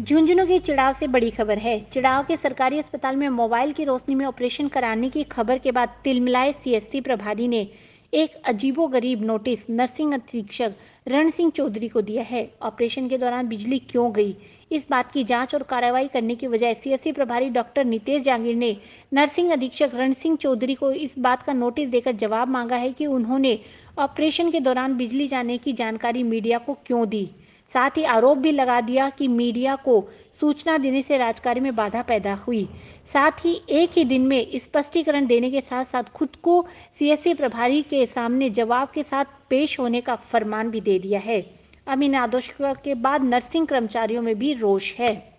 झुंझुनू की चिड़ाव से बड़ी खबर है चिड़ाव के सरकारी अस्पताल में मोबाइल की रोशनी में ऑपरेशन कराने की खबर के बाद तिलमिलाए सीएससी प्रभारी ने एक अजीबो गरीब नोटिस नर्सिंग अधीक्षक रण सिंह चौधरी को दिया है ऑपरेशन के दौरान बिजली क्यों गई इस बात की जांच और कार्रवाई करने की बजाय सीएससी प्रभारी डॉक्टर नितेश जांगीर ने नर्सिंग अधीक्षक रण सिंह चौधरी को इस बात का नोटिस देकर जवाब मांगा है कि उन्होंने ऑपरेशन के दौरान बिजली जाने की जानकारी मीडिया को क्यों दी साथ ही आरोप भी लगा दिया कि मीडिया को सूचना देने से राजकार्य में बाधा पैदा हुई साथ ही एक ही दिन में स्पष्टीकरण देने के साथ साथ खुद को सीएससी प्रभारी के सामने जवाब के साथ पेश होने का फरमान भी दे दिया है अब इन के बाद नर्सिंग कर्मचारियों में भी रोष है